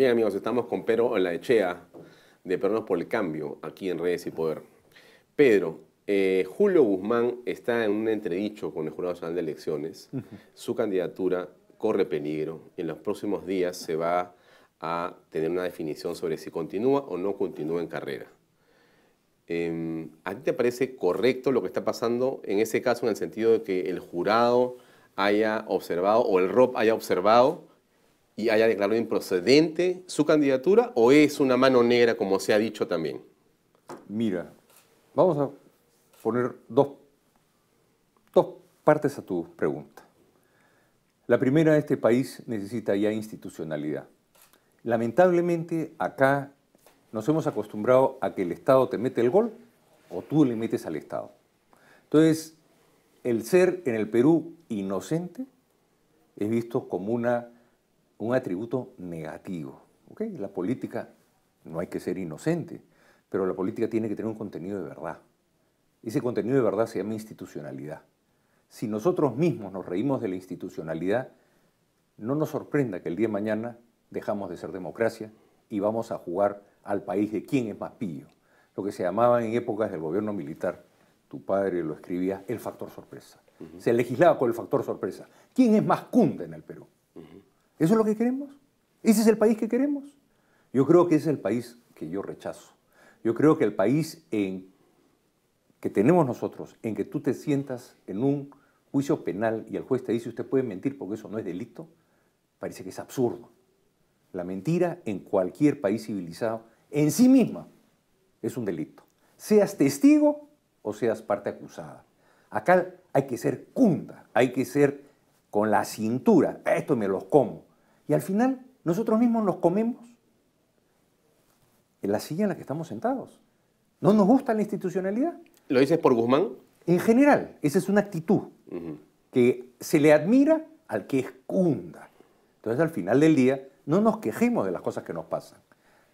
Bien amigos, estamos con Pedro Echea de Pernos por el Cambio, aquí en Redes y Poder. Pedro, eh, Julio Guzmán está en un entredicho con el Jurado Nacional de Elecciones. Su candidatura corre peligro. En los próximos días se va a tener una definición sobre si continúa o no continúa en carrera. Em, ¿A ti te parece correcto lo que está pasando en ese caso en el sentido de que el jurado haya observado o el ROP haya observado y haya declarado improcedente su candidatura o es una mano negra, como se ha dicho también? Mira, vamos a poner dos, dos partes a tu pregunta. La primera, este país necesita ya institucionalidad. Lamentablemente acá nos hemos acostumbrado a que el Estado te mete el gol o tú le metes al Estado. Entonces, el ser en el Perú inocente es visto como una un atributo negativo. La política, no hay que ser inocente, pero la política tiene que tener un contenido de verdad. Ese contenido de verdad se llama institucionalidad. Si nosotros mismos nos reímos de la institucionalidad, no nos sorprenda que el día de mañana dejamos de ser democracia y vamos a jugar al país de quién es más pillo. Lo que se llamaba en épocas del gobierno militar, tu padre lo escribía, el factor sorpresa. Se legislaba con el factor sorpresa. ¿Quién es más cunda en el Perú? ¿Eso es lo que queremos? ¿Ese es el país que queremos? Yo creo que ese es el país que yo rechazo. Yo creo que el país en, que tenemos nosotros, en que tú te sientas en un juicio penal y el juez te dice usted puede mentir porque eso no es delito, parece que es absurdo. La mentira en cualquier país civilizado en sí misma es un delito. Seas testigo o seas parte acusada. Acá hay que ser cunda, hay que ser con la cintura. Esto me los como. Y al final nosotros mismos nos comemos en la silla en la que estamos sentados. No nos gusta la institucionalidad. ¿Lo dices por Guzmán? En general, esa es una actitud que se le admira al que escunda. Entonces al final del día no nos quejemos de las cosas que nos pasan.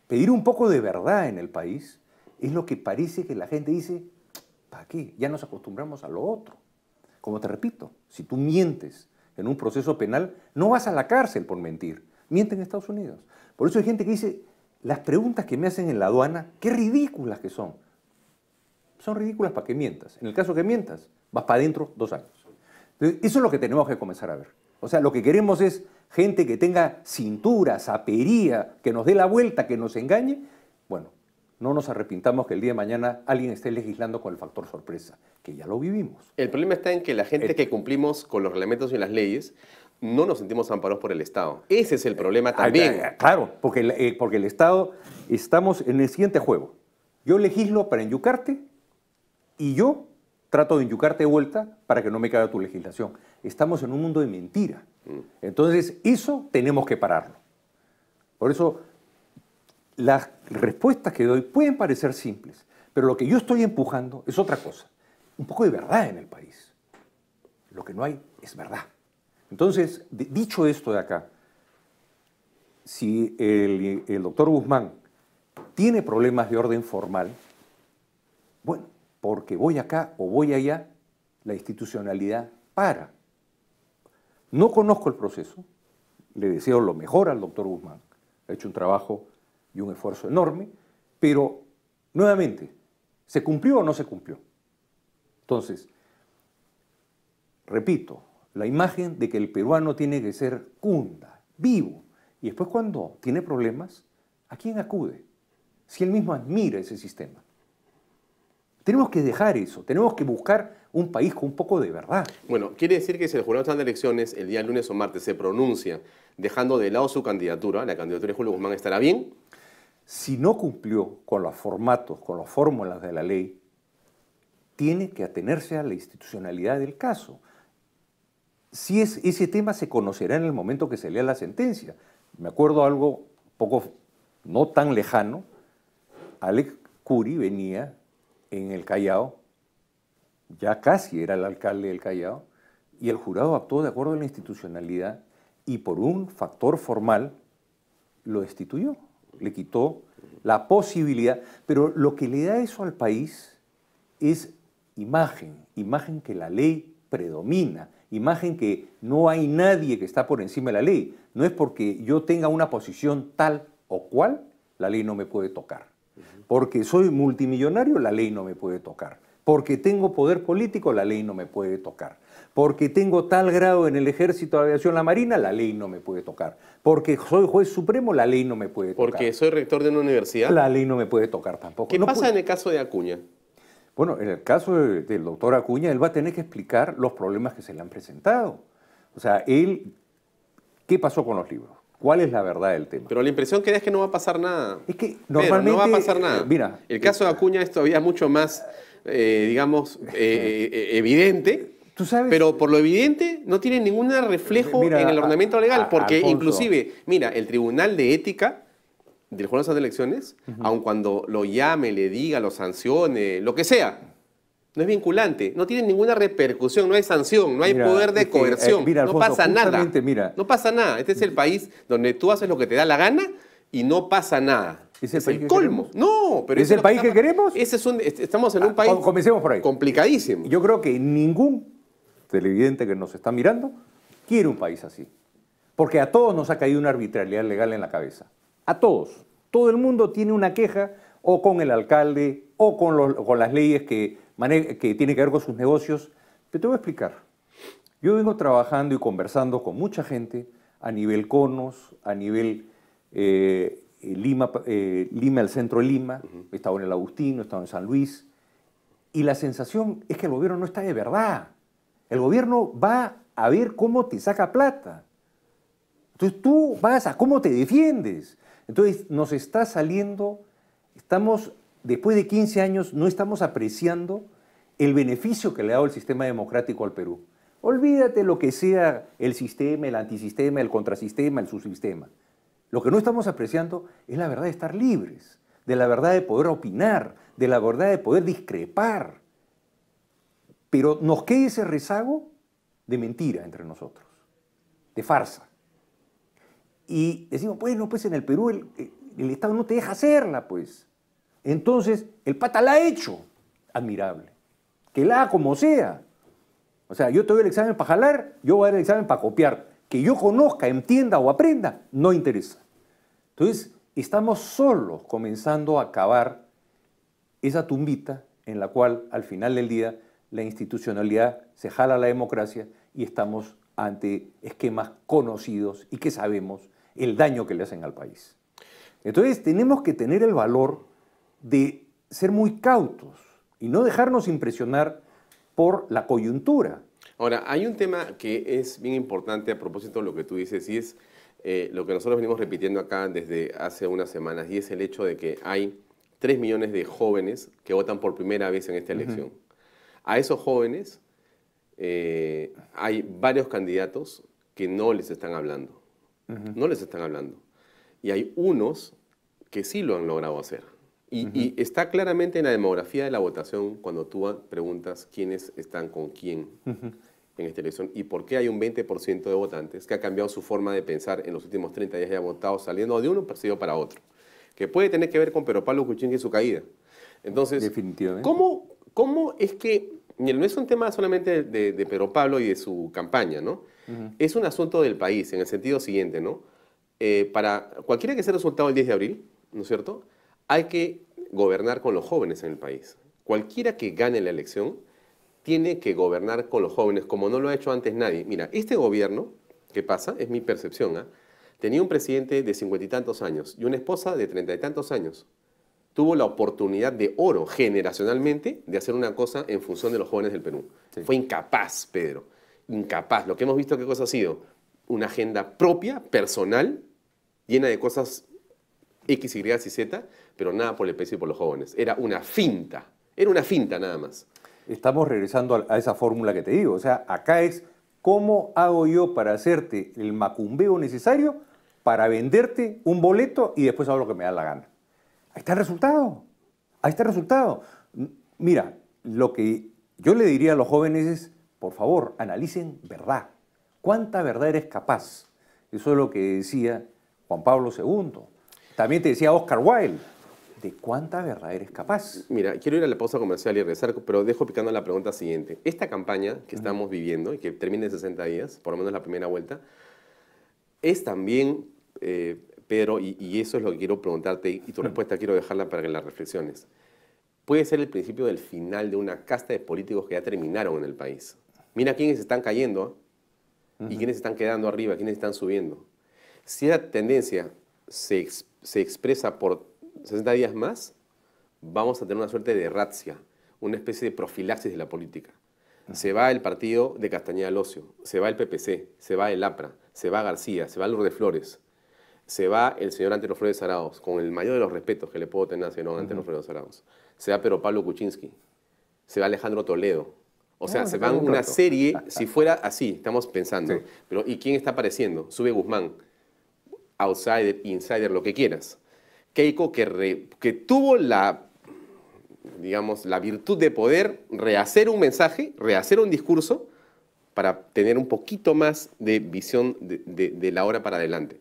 Pedir un poco de verdad en el país es lo que parece que la gente dice, ¿para qué? Ya nos acostumbramos a lo otro. Como te repito, si tú mientes en un proceso penal, no vas a la cárcel por mentir. Mienten en Estados Unidos. Por eso hay gente que dice, las preguntas que me hacen en la aduana, qué ridículas que son. Son ridículas para que mientas. En el caso que mientas, vas para adentro dos años. eso es lo que tenemos que comenzar a ver. O sea, lo que queremos es gente que tenga cintura, sapería, que nos dé la vuelta, que nos engañe. Bueno, no nos arrepintamos que el día de mañana alguien esté legislando con el factor sorpresa, que ya lo vivimos. El problema está en que la gente eh, que cumplimos con los reglamentos y las leyes no nos sentimos amparados por el Estado. Ese es el eh, problema también. Claro, porque el, eh, porque el Estado estamos en el siguiente juego. Yo legislo para enyucarte y yo trato de enyucarte de vuelta para que no me caiga tu legislación. Estamos en un mundo de mentira. Mm. Entonces, eso tenemos que pararlo. Por eso las respuestas que doy pueden parecer simples, pero lo que yo estoy empujando es otra cosa. Un poco de verdad en el país. Lo que no hay es verdad. Entonces, dicho esto de acá, si el, doctor Guzmán tiene problemas de orden formal, bueno, porque voy acá o voy allá, la institucionalidad para. No conozco el proceso, le deseo lo mejor al doctor Guzmán, ha hecho un trabajo y un esfuerzo enorme, pero nuevamente, ¿se cumplió o no se cumplió? Entonces, repito, la imagen de que el peruano tiene que ser cunda, vivo, y después cuando tiene problemas, ¿a quién acude? Si él mismo admira ese sistema. Tenemos que dejar eso, tenemos que buscar un país con un poco de verdad. Bueno, quiere decir que si el jurado está en elecciones el día lunes o martes se pronuncia dejando de lado su candidatura, la candidatura de Julio Guzmán estará bien si no cumplió con los formatos, con las fórmulas de la ley, tiene que atenerse a la institucionalidad del caso. Si ese tema se conocerá en el momento que se lea la sentencia. Me acuerdo algo poco, no tan lejano. Alex Curi venía en el Callao, ya casi era el alcalde del Callao, y el jurado actuó de acuerdo a la institucionalidad y por un factor formal lo destituyó le quitó la posibilidad, pero lo que le da eso al país es imagen, imagen que la ley predomina, imagen que no hay nadie que está por encima de la ley. No es porque yo tenga una posición tal o cual, la ley no me puede tocar. Porque soy multimillonario, la ley no me puede tocar. Porque tengo poder político, la ley no me puede tocar. Porque tengo tal grado en el ejército, la aviación, la marina, la ley no me puede tocar. Porque soy juez supremo, la ley no me puede tocar. Porque soy rector de una universidad. La ley no me puede tocar tampoco. ¿Qué pasa en el caso de Acuña? Bueno, en el caso del doctor Acuña, él va a tener que explicar los problemas que se le han presentado. O sea, él, ¿qué pasó con los libros? ¿Cuál es la verdad del tema? Pero la impresión que da es que no va a pasar nada. Es que normalmente... no va a pasar nada. Eh, mira. El caso de eh, Acuña es todavía mucho más eh, digamos, eh, eh, evidente. Pero por lo evidente no tiene ningún reflejo en el ordenamiento legal, porque inclusive, mira, el Tribunal de Ética del Juez de Elecciones, aun cuando lo llame, le diga, lo sancione, lo que sea, no es vinculante, no tiene ninguna repercusión, no hay sanción, no hay poder de coerción, no pasa nada. no pasa nada. Este es el país donde tú haces lo que te da la gana y no pasa nada. Es el, país que colmo. No, pero ¿Es el país que, queremos? Ese estamos en un ah, país complicadísimo. Yo creo que ningún televidente que nos está mirando quiere un país así. Porque a todos nos ha caído una arbitrariedad legal en la cabeza. A todos. Todo el mundo tiene una queja o con el alcalde o con, las leyes que, que tienen que ver con sus negocios. Pero te voy a explicar. Yo vengo trabajando y conversando con mucha gente a nivel conos, a nivel eh, eh, eh, Lima, el centro de Lima, he estado en el Agustino, he estado en San Luis, y la sensación es que el gobierno no está de verdad. El gobierno va a ver cómo te saca plata. Entonces tú vas a cómo te defiendes. Entonces nos está saliendo, estamos, después de 15 años, no estamos apreciando el beneficio que le ha dado el sistema democrático al Perú. Olvídate lo que sea el sistema, el antisistema, el contrasistema, el subsistema. Lo que no estamos apreciando es la verdad de estar libres, de la verdad de poder opinar, de la verdad de poder discrepar. Pero nos queda ese rezago de mentira entre nosotros, de farsa. Y decimos, pues no, pues en el Perú el, eh, el Estado no te deja hacerla, pues. Entonces, el pata la ha hecho. Admirable. Que la haga como sea. O sea, yo te doy el examen para jalar, yo voy a dar el examen para copiar que yo conozca, entienda o aprenda, no interesa. Entonces, estamos solos comenzando a cavar esa tumbita en la cual al final del día la institucionalidad se jala la democracia y estamos ante esquemas conocidos y que sabemos el daño que le hacen al país. Entonces tenemos que tener el valor de ser muy cautos y no dejarnos impresionar por la coyuntura, Ahora, hay un tema que es bien importante a propósito de lo que tú dices y es eh, lo que nosotros venimos repitiendo acá desde hace unas semanas y es el hecho de que hay 3 millones de jóvenes que votan por primera vez en esta elección. A esos jóvenes eh, hay varios candidatos que no les están hablando. No les están hablando. Y hay unos que sí lo han logrado hacer. Y, está claramente en la demografía de la votación cuando tú preguntas quiénes están con quién en esta elección y por qué hay un 20% de votantes que ha cambiado su forma de pensar en los últimos 30 días y ha votado saliendo de uno partido para otro, que puede tener que ver con Pero Pablo Kuczynski y su caída. Entonces, ¿cómo, ¿cómo es que, no es un tema solamente de, de Pablo y de su campaña, ¿no? Es un asunto del país, en el sentido siguiente, ¿no? Eh, para cualquiera que sea el resultado el 10 de abril, ¿no es cierto? Hay que gobernar con los jóvenes en el país. Cualquiera que gane la elección tiene que gobernar con los jóvenes, como no lo ha hecho antes nadie. Mira, este gobierno, ¿qué pasa? Es mi percepción, ¿ah? tenía un presidente de cincuenta y tantos años y una esposa de treinta y tantos años. Tuvo la oportunidad de oro, generacionalmente, de hacer una cosa en función de los jóvenes del Perú. Fue incapaz, Pedro. Incapaz. Lo que hemos visto, ¿qué cosa ha sido? Una agenda propia, personal, llena de cosas X, Y y Z, pero nada por el por los jóvenes. Era una finta, era una finta nada más. Estamos regresando a esa fórmula que te digo, o sea, acá es cómo hago yo para hacerte el macumbeo necesario para venderte un boleto y después hago lo que me da la gana. Ahí está el resultado, ahí está el resultado. Mira, lo que yo le diría a los jóvenes es, por favor, analicen verdad. ¿Cuánta verdad eres capaz? Eso es lo que decía Juan Pablo II. También te decía Oscar Wilde de cuánta guerra eres capaz. Mira, quiero ir a la pausa comercial y regresar, pero dejo picando la pregunta siguiente. Esta campaña que estamos viviendo y que termina en 60 días, por lo menos la primera vuelta, es también, eh, Pedro, y, eso es lo que quiero preguntarte y tu respuesta quiero dejarla para que la reflexiones. Puede ser el principio del final de una casta de políticos que ya terminaron en el país. Mira quiénes están cayendo ¿ah? y quiénes están quedando arriba, quiénes están subiendo. Si esa tendencia se expresa por 60 días más, vamos a tener una suerte de razia, una especie de profilaxis de la política. Ah. Se va el partido de Castañeda ocio se va el PPC, se va el APRA, se va García, se va Lourdes Flores, se va el señor Antero Flores Araos, con el mayor de los respetos que le puedo tener al señor Antero Flores Araos. Se va pero Pablo Kuczynski, se va Alejandro Toledo. O sea, ah, se van una serie, ah, si fuera así, estamos pensando. Pero, ¿Y quién está apareciendo? Sube Guzmán, outsider, insider, lo que quieras. Keiko que, tuvo la, digamos, la virtud de poder rehacer un mensaje, rehacer un discurso para tener un poquito más de visión de, la hora para adelante.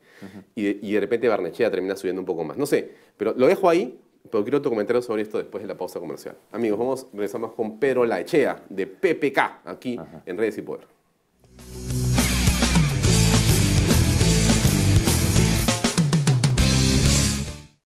y, de, repente Barnechea termina subiendo un poco más. No sé, pero lo dejo ahí, pero quiero otro comentario sobre esto después de la pausa comercial. Amigos, vamos, regresamos con Pedro Laechea, de PPK, aquí en Redes y Poder.